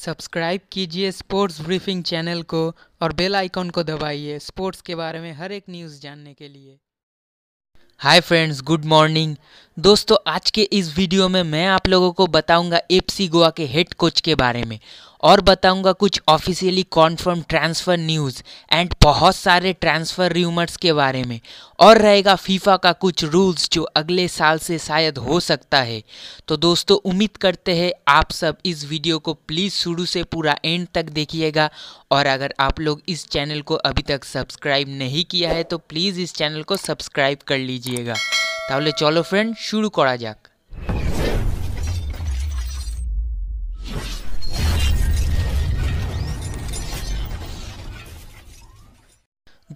subscribe कीजिए sports briefing channel को और बेल आइकॉन को दबाइए स्पोर्ट्स के बारे में हर एक न्यूज़ जानने के लिए हाय फ्रेंड्स गुड मॉर्निंग दोस्तों आज के इस वीडियो में मैं आप लोगों को बताऊंगा एफसी गोवा के हेड कोच के बारे में और बताऊंगा कुछ officially confirm transfer news and बहुत सारे ट्रांसफ़र र्यूमर्स के बारे में और रहेगा फीफा का कुछ रूल्स जो अगले साल से शायद हो सकता है तो दोस्तों उम्मीद करते हैं आप सब इस वीडियो को प्लीज़ शुरू से पूरा एंड तक देखिएगा और अगर आप लोग इस चैनल को अभी तक सब्सक्राइब नहीं किया है तो प्लीज़ इस चैनल को सब्सक्राइब कर लीजिएगा তাহলে চলো ফ্রেন্ড শুরু করা যাক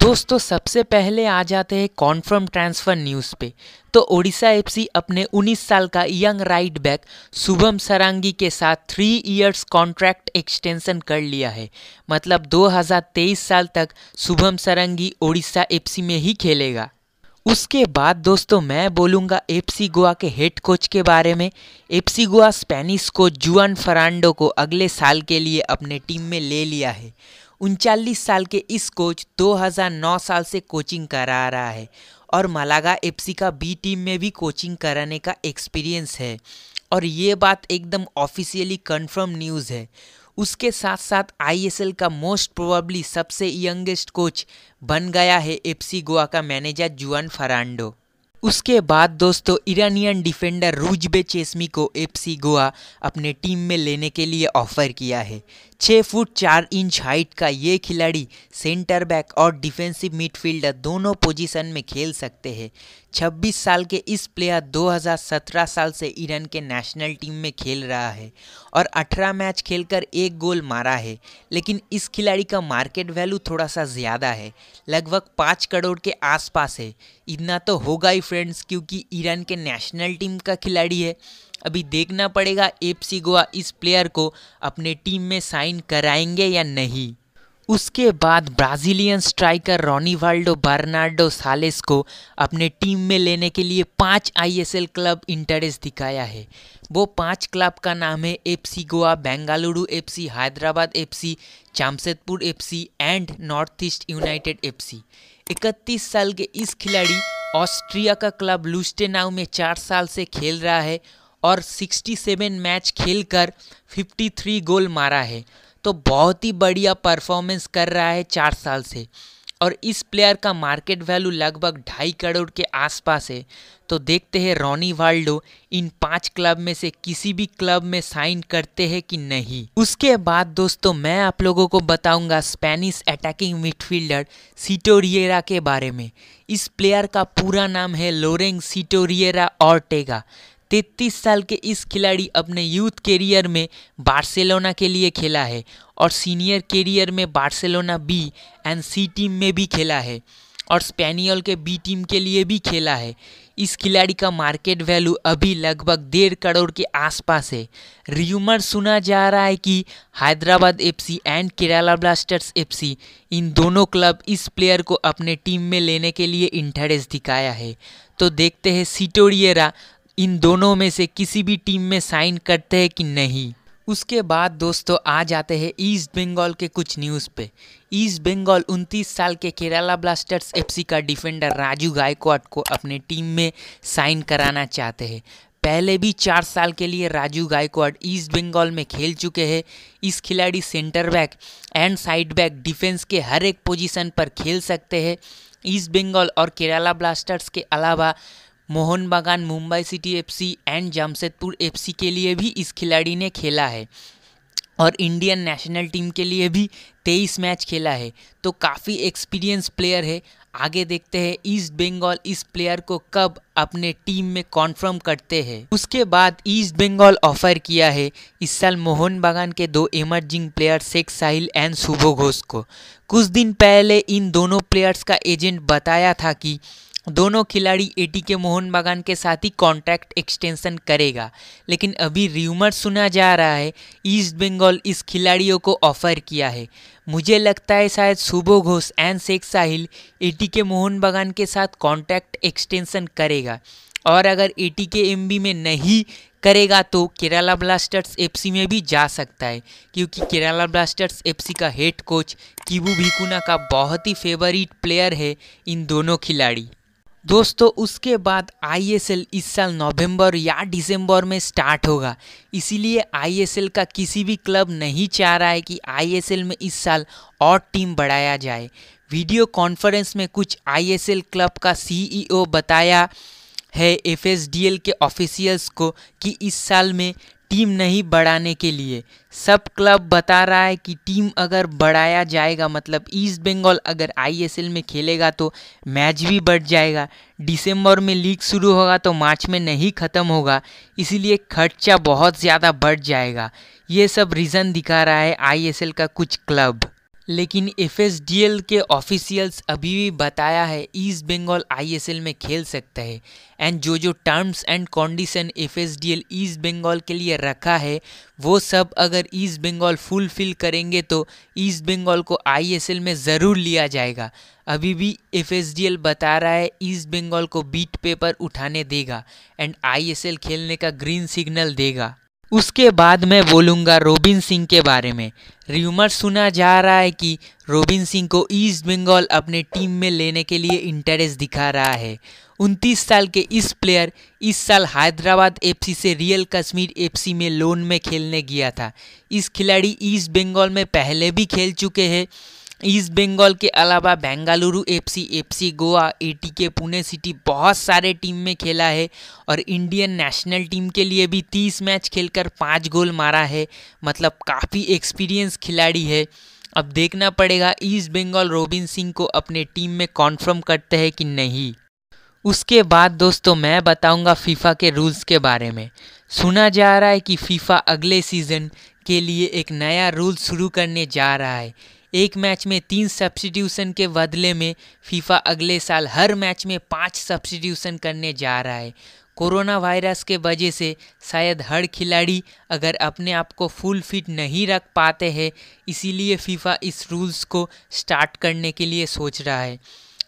दोस्तों सबसे पहले आ जाते हैं कॉन्फर्म ट्रांसफ़र न्यूज़ पे तो ओडिशा एफसी अपने 19 साल का young right back Shubham Sarangi के साथ थ्री इयर्स कॉन्ट्रैक्ट एक्सटेंशन कर लिया है मतलब 2023 साल तक शुभम सरांगी ओडिशा एफसी में ही खेलेगा उसके बाद दोस्तों मैं बोलूँगा एफसी गोवा के हेड कोच के बारे में एफसी गोवा स्पेनिश कोच जुआन फरांडो को अगले साल के लिए अपने टीम में ले लिया है उनचालीस साल के इस कोच 2009 साल से कोचिंग करा रहा है और मलागा एफसी का बी टीम में भी कोचिंग कराने का एक्सपीरियंस है और ये बात एकदम ऑफिशियली कंफर्म न्यूज़ है उसके साथ साथ आईएसएल का मोस्ट प्रोबेबली सबसे यंगेस्ट कोच बन गया है एफसी गोवा का मैनेजर जुआन फरांडो उसके बाद दोस्तों ईरानियन डिफेंडर रूजबे चेस्मी को एफसी गोवा अपने टीम में लेने के लिए ऑफर किया है छः फुट चार इंच हाइट का ये खिलाड़ी सेंटर बैक और डिफेंसिव मिडफील्डर दोनों पोजीशन में खेल सकते हैं 26 साल के इस प्लेयर 2017 साल से ईरान के नेशनल टीम में खेल रहा है और 18 मैच खेलकर एक गोल मारा है लेकिन इस खिलाड़ी का मार्केट वैल्यू थोड़ा सा ज़्यादा है लगभग पाँच करोड़ के आसपास है इतना तो होगा ही फ्रेंड्स क्योंकि ईरान के नेशनल टीम का खिलाड़ी है अभी देखना पड़ेगा एफसी गोवा इस प्लेयर को अपने टीम में साइन कराएंगे या नहीं उसके बाद Brazilian striker Ronivaldo Valdo Bernardo Sales को अपने टीम में लेने के लिए पांच आईएसएल क्लब इंटरेस्ट दिखाया है वो पांच क्लब का नाम है FC Goa Bengaluru FC Hyderabad FC Jamshedpur FC and North East United FC 31 साल के इस खिलाड़ी ऑस्ट्रिया का क्लब लुस्टेनाव में चार साल से खेल रहा है और 67 मैच खेलकर 53 गोल मारा है तो बहुत ही बढ़िया परफॉर्मेंस कर रहा है चार साल से और इस प्लेयर का मार्केट वैल्यू लगभग ढाई करोड़ के आसपास है तो देखते हैं रोनी वाल्डो इन पांच क्लब में से किसी भी क्लब में साइन करते हैं कि नहीं उसके बाद दोस्तों मैं आप लोगों को बताऊंगा स्पेनिश अटैकिंग मिडफील्डर सीटोरिएरा के बारे में इस प्लेयर का पूरा नाम है लोरेंग सीटोरिएरा और टेगा तैतीस साल के इस खिलाड़ी अपने यूथ कैरियर में बार्सिलोना के लिए खेला है और सीनियर कैरियर में Barcelona B and C team में भी खेला है और स्पेनियल के बी टीम के लिए भी खेला है इस खिलाड़ी का मार्केट वैल्यू अभी लगभग डेढ़ करोड़ के आसपास है र्यूमर सुना जा रहा है कि Hyderabad FC and Kerala Blasters FC इन दोनों क्लब इस प्लेयर को अपने टीम में लेने के लिए इंटरेस्ट दिखाया है तो देखते हैं सिटोरियरा इन दोनों में से किसी भी टीम में साइन करते हैं कि नहीं उसके बाद दोस्तों आ जाते हैं ईस्ट बंगाल के कुछ न्यूज़ पे ईस्ट बंगाल 29 साल के केरला ब्लास्टर्स एफसी का डिफेंडर राजू गायकवाड को अपने टीम में साइन कराना चाहते हैं पहले भी चार साल के लिए राजू गायकवाड ईस्ट बंगाल में खेल चुके हैं इस खिलाड़ी centre back and side back defence के हर एक पोजीशन पर खेल सकते हैं ईस्ट बंगाल और केरला ब्लास्टर्स के अलावा Mohan Bagan Mumbai City FC and Jamshedpur FC के लिए भी इस खिलाड़ी ने खेला है और इंडियन नेशनल टीम के लिए भी तेईस मैच खेला है तो काफ़ी एक्सपीरियंस प्लेयर है आगे देखते हैं ईस्ट बंगाल इस प्लेयर को कब अपने टीम में कॉन्फर्म करते हैं उसके बाद ईस्ट बंगाल ऑफर किया है इस साल मोहन बागान के दो emerging player Sheikh Sahil and Shubho Ghosh को कुछ दिन पहले इन दोनों प्लेयर्स का एजेंट बताया था कि दोनों खिलाड़ी एटीके के मोहन बागान के साथ ही कॉन्ट्रैक्ट एक्सटेंशन करेगा लेकिन अभी र्यूमर सुना जा रहा है ईस्ट बंगाल इस खिलाड़ियों को ऑफर किया है मुझे लगता है शायद सुबो घोष एंड शेख साहिल एटीके के मोहन बागान के साथ कॉन्ट्रैक्ट एक्सटेंशन करेगा और अगर टी के एम में नहीं करेगा तो केरला ब्लास्टर्स सी में भी जा सकता है क्योंकि केरला ब्लास्टर्स सी का हेड कोच किबू भिकुना का बहुत ही फेवरेट प्लेयर है इन दोनों खिलाड़ी दोस्तों उसके बाद आईएसएल इस साल नवंबर या दिसंबर में स्टार्ट होगा इसीलिए आईएसएल का किसी भी क्लब नहीं चाह रहा है कि आईएसएल में इस साल और टीम बढ़ाया जाए वीडियो कॉन्फ्रेंस में कुछ आईएसएल क्लब का सीईओ e बताया है एफएसडीएल के ऑफिशियल्स को कि इस साल में टीम नहीं बढ़ाने के लिए सब क्लब बता रहा है कि टीम अगर बढ़ाया जाएगा मतलब ईस्ट बंगाल अगर आईएसएल में खेलेगा तो मैच भी बढ़ जाएगा दिसंबर में लीग शुरू होगा तो मार्च में नहीं ख़त्म होगा इसीलिए खर्चा बहुत ज़्यादा बढ़ जाएगा ये सब रीज़न दिखा रहा है आईएसएल का कुछ क्लब लेकिन एल के ऑफिशियल्स अभी भी बताया है ईस्ट बंगाल आईएसएल में खेल सकता है एंड जो जो टर्म्स एंड कंडीशन एल ईस्ट बंगाल के लिए रखा है वो सब अगर ईस्ट बंगाल फुलफिल करेंगे तो ईस्ट बंगाल को आईएसएल में ज़रूर लिया जाएगा अभी भी एल बता रहा है ईस्ट बंगाल को बीट पेपर उठाने देगा एंड एल खेलने का ग्रीन सिग्नल देगा उसके बाद मैं बोलूँगा रोबिन सिंह के बारे में र्यूमर सुना जा रहा है कि रोबिन सिंह को ईस्ट बंगाल अपने टीम में लेने के लिए इंटरेस्ट दिखा रहा है उनतीस साल के इस प्लेयर इस साल हैदराबाद एफसी से रियल कश्मीर एफसी में लोन में खेलने गया था इस खिलाड़ी ईस्ट बंगाल में पहले भी खेल चुके हैं ईस्ट बंगाल के अलावा Bengaluru FC FC Goa ATK Pune City बहुत सारे टीम में खेला है और इंडियन नेशनल टीम के लिए भी तीस मैच खेलकर पाँच गोल मारा है मतलब काफ़ी एक्सपीरियंस खिलाड़ी है अब देखना पड़ेगा ईस्ट बंगाल रोबिन सिंह को अपने टीम में कॉन्फर्म करते हैं कि नहीं उसके बाद दोस्तों मैं बताऊंगा फीफा के रूल्स के बारे में सुना जा रहा है कि फीफा अगले सीज़न के लिए एक नया रूल शुरू करने जा रहा है एक मैच में तीन सब्सटीट्यूशन के बदले में फीफा अगले साल हर मैच में पाँच सब्सटीट्यूशन करने जा रहा है कोरोना वायरस के वजह से शायद हर खिलाड़ी अगर अपने आप को फुल फिट नहीं रख पाते हैं इसीलिए फीफा इस रूल्स को स्टार्ट करने के लिए सोच रहा है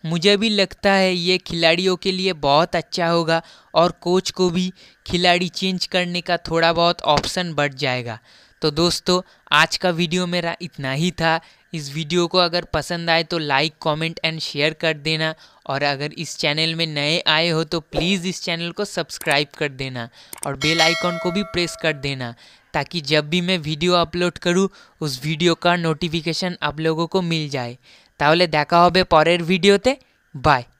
मुझे भी लगता है ये खिलाड़ियों के लिए बहुत अच्छा होगा और कोच को भी खिलाड़ी चेंज करने का थोड़ा बहुत ऑप्शन बढ़ जाएगा तो दोस्तों आज का वीडियो मेरा इतना ही था इस वीडियो को अगर पसंद आए तो लाइक कमेंट एंड शेयर कर देना और अगर इस चैनल में नए आए हो तो प्लीज़ इस चैनल को सब्सक्राइब कर देना और बेल आइकॉन को भी प्रेस कर देना ताकि जब भी मैं वीडियो अपलोड करूँ उस वीडियो का नोटिफिकेशन आप लोगों को मिल जाए तो देखा हो পরের वीडियोते बाय